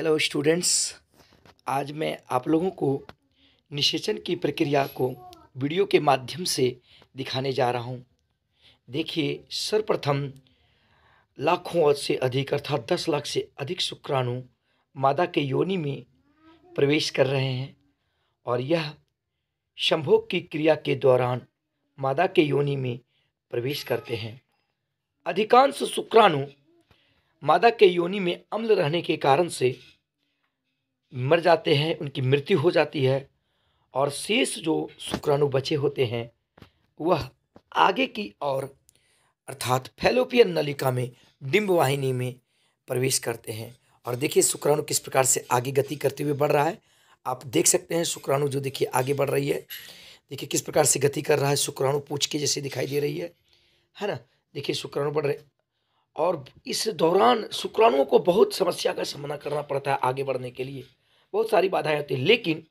hello students आज मैं आप लोगों को निषेचन की प्रक्रिया को वीडियो के माध्यम से दिखाने जा रहा हूँ देखिए सर्वप्रथम लाखों से अधिक अर्थात दस लाख से अधिक शुक्राणु मादा के योनि में प्रवेश कर रहे हैं और यह संभोग की क्रिया के दौरान मादा के योनि में प्रवेश करते हैं अधिकांश शुक्राणु मादा के योनि में अम्ल रहने के कारण से मर जाते हैं उनकी मृत्यु हो जाती है और शेष जो शुक्राणु बचे होते हैं वह आगे की ओर अर्थात फैलोपियन नलिका में डिम्बवाहिनी में प्रवेश करते हैं और देखिए शुक्राणु किस प्रकार से आगे गति करते हुए बढ़ रहा है आप देख सकते हैं शुक्राणु जो देखिए आगे बढ़ रही है देखिए किस प्रकार से गति कर रहा है शुक्राणु पूछ के जैसे दिखाई दे रही है है ना देखिए शुक्राणु बढ़ रहे और इस दौरान शुक्राणुओं को बहुत समस्या का सामना करना पड़ता है आगे बढ़ने के लिए बहुत सारी बाधाएं आती हैं लेकिन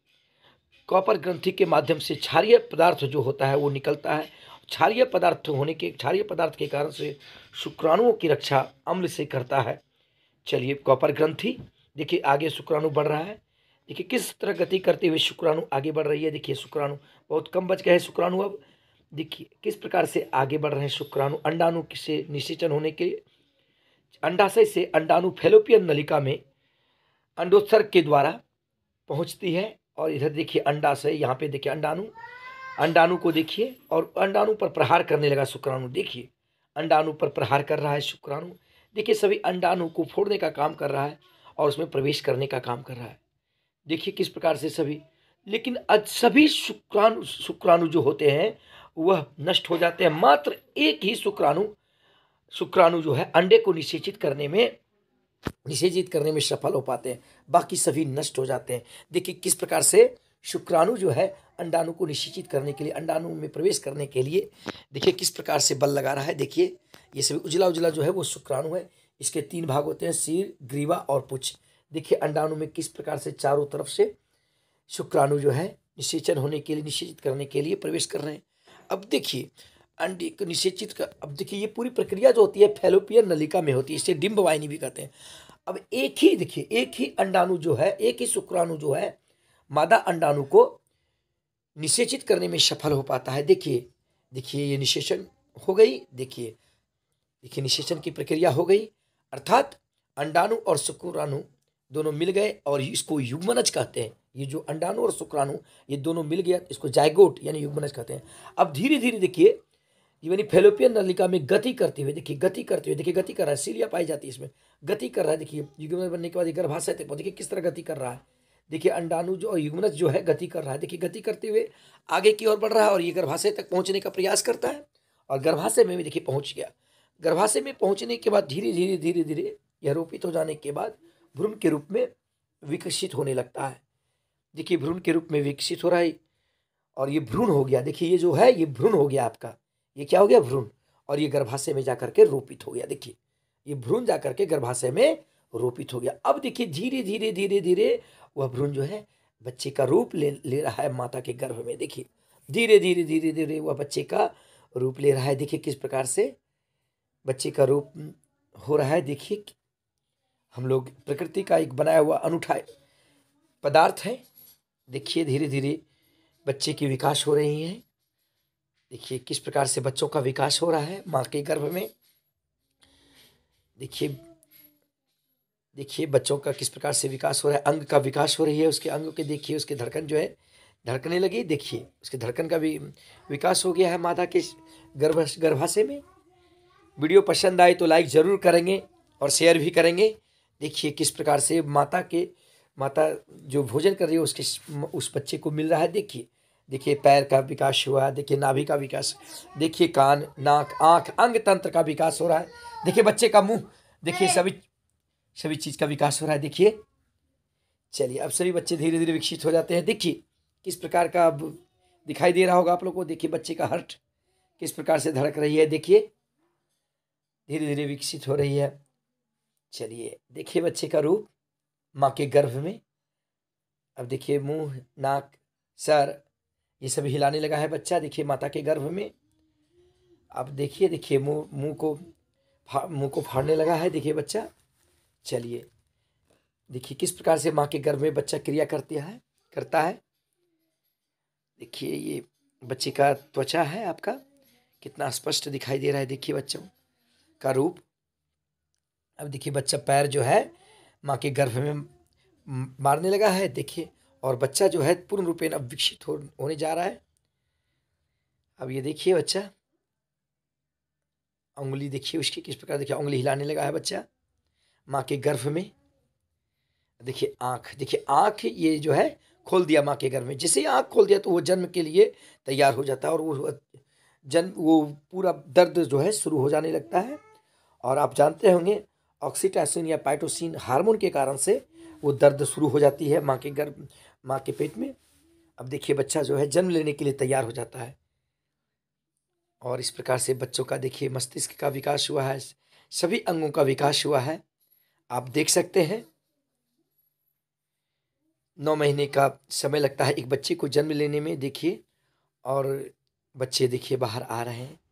कॉपर ग्रंथि के माध्यम से क्षारीय पदार्थ जो होता है वो निकलता है क्षारीय पदार्थ होने के क्षारीय पदार्थ के कारण से शुक्राणुओं की रक्षा अम्ल से करता है चलिए कॉपर ग्रंथि देखिए आगे शुक्राणु बढ़ रहा है देखिए किस तरह गति करते हुए शुक्राणु आगे बढ़ रही है देखिए शुक्राणु बहुत कम बच गए हैं शुक्राणु अब देखिए किस प्रकार से आगे बढ़ रहे हैं शुक्राणु अंडाणु से निषेचन होने के अंडाशय से अंडाणु फेलोपियन नलिका में अंडोत्सर्ग के द्वारा पहुंचती है और इधर देखिए अंडाशय यहाँ पे देखिए अंडाणु अंडाणु को देखिए और अंडाणु पर प्रहार करने लगा शुक्राणु देखिए अंडाणु पर प्रहार कर रहा है शुक्राणु देखिए सभी अंडाणु को फोड़ने का काम कर रहा है और उसमें प्रवेश करने का काम कर रहा है देखिए किस प्रकार से सभी लेकिन आज सभी शुक्राणु शुक्राणु जो होते हैं वह नष्ट हो जाते हैं मात्र एक ही शुक्राणु शुक्राणु जो है अंडे को निषेचित करने में निषेचित करने में सफल हो पाते हैं बाकी सभी नष्ट हो जाते हैं देखिए किस प्रकार से शुक्राणु जो है अंडाणु को निषेचित करने के लिए अंडाणु में प्रवेश करने के लिए देखिए किस प्रकार से बल लगा रहा है देखिए ये सभी उजला उजला जो है वो शुक्राणु है इसके तीन भाग होते हैं सिर ग्रीवा और पुछ देखिए अंडाणु में किस प्रकार से चारों तरफ से शुक्राणु जो है निषेचन होने के लिए निषेचित करने के लिए प्रवेश कर रहे हैं अब देखिए अंडे को निषेचित कर अब देखिए ये पूरी प्रक्रिया जो होती है फेलोपियर नलिका में होती है इसे वाहिनी भी कहते हैं अब एक ही देखिए एक ही अंडाणु जो है एक ही शुक्राणु जो है मादा अंडाणु को निषेचित करने में सफल हो पाता है देखिए देखिए ये निषेचन हो गई देखिए देखिए निषेचन की प्रक्रिया हो गई अर्थात अंडाणु और शुक्राणु दोनों मिल गए और इसको युग्मनज कहते हैं ये जो अंडाणु और शुक्राणु ये दोनों मिल गया इसको जायगोट यानी युग्मनज कहते हैं अब धीरे धीरे देखिए यानी फेलोपियन नलिका में गति करते हुए देखिए गति करते हुए देखिए गति कर रहा है सीलिया पाई जाती है इसमें गति कर रहा है देखिए युगमनस बनने के बाद गर्भाशय तक देखिए किस तरह गति कर रहा है देखिए अंडाणु जो और युगमनस जो है गति कर रहा है देखिए गति करते हुए आगे की ओर बढ़ रहा है और ये गर्भाशय तक पहुँचने का प्रयास करता है और गर्भाशय में भी देखिए पहुँच गया गर्भाशय में पहुँचने के बाद धीरे धीरे धीरे धीरे यह रोपित हो जाने के बाद भ्रूण के रूप में विकसित होने लगता है देखिए भ्रूण के रूप में विकसित हो रहा है और ये भ्रूण हो गया देखिए ये जो है ये भ्रूण हो गया आपका ये क्या हो गया भ्रूण और ये गर्भाशय में जा करके रोपित हो गया देखिए ये भ्रूण जा करके गर्भाशय में रोपित हो गया अब देखिए धीरे धीरे धीरे धीरे वह भ्रूण जो है बच्चे का रूप ले ले रहा है माता के गर्भ में देखिए धीरे धीरे धीरे धीरे वह बच्चे का रूप ले रहा है देखिए किस प्रकार से बच्चे का रूप हो रहा है देखिए हम लोग प्रकृति का एक बनाया हुआ अनूठा पदार्थ है देखिए धीरे धीरे बच्चे की विकास हो रही है देखिए किस प्रकार से बच्चों का विकास हो रहा है माँ के गर्भ में देखिए देखिए बच्चों का किस प्रकार से विकास हो रहा है अंग का विकास हो रही है उसके अंग के देखिए उसके धड़कन जो है धड़कने लगी देखिए उसके धड़कन का भी विकास हो गया है माता के गर्भ गर्भाशय में वीडियो पसंद आए तो लाइक ज़रूर करेंगे और शेयर भी करेंगे देखिए किस प्रकार से माता के माता जो भोजन कर रही है उसके उस बच्चे को मिल रहा है देखिए देखिए पैर का विकास हुआ है देखिए नाभि का विकास देखिए कान नाक आँख अंग तंत्र का विकास हो रहा है देखिए बच्चे का मुंह देखिए सभी सभी चीज़ का विकास हो रहा है देखिए चलिए अब सभी बच्चे धीरे धीरे विकसित हो जाते हैं देखिए किस प्रकार का अब दिखाई दे रहा होगा आप लोग को देखिए बच्चे का हर्ट किस प्रकार से धड़क रही है देखिए धीरे धीरे विकसित हो रही है चलिए देखिए बच्चे का रूप माँ के गर्भ में अब देखिए मुंह नाक सर ये सब हिलाने लगा है बच्चा देखिए माता के गर्भ में आप देखिए देखिए मुंह मुंह को मुंह को फाड़ने लगा है देखिए बच्चा चलिए देखिए किस प्रकार से माँ के गर्भ में बच्चा क्रिया करती है करता है देखिए ये बच्चे का त्वचा है आपका कितना स्पष्ट दिखाई दे रहा है देखिए बच्चों का रूप अब देखिए बच्चा पैर जो है माँ के गर्भ में मारने लगा है देखिए और बच्चा जो है पूर्ण रूपेण अब विकसित हो, होने जा रहा है अब ये देखिए बच्चा उंगली देखिए उसकी किस प्रकार देखिए उंगली हिलाने लगा है बच्चा माँ के गर्भ में देखिए आँख देखिए आँख ये जो है खोल दिया माँ के गर्भ में जैसे ही आँख खोल दिया तो वो जन्म के लिए तैयार हो जाता है और वो जन्म वो पूरा दर्द जो है शुरू हो जाने लगता है और आप जानते होंगे ऑक्सीटासिन या पाइटोसिन हार्मोन के कारण से वो दर्द शुरू हो जाती है माँ के गर्भ माँ के पेट में अब देखिए बच्चा जो है जन्म लेने के लिए तैयार हो जाता है और इस प्रकार से बच्चों का देखिए मस्तिष्क का विकास हुआ है सभी अंगों का विकास हुआ है आप देख सकते हैं नौ महीने का समय लगता है एक बच्चे को जन्म लेने में देखिए और बच्चे देखिए बाहर आ रहे हैं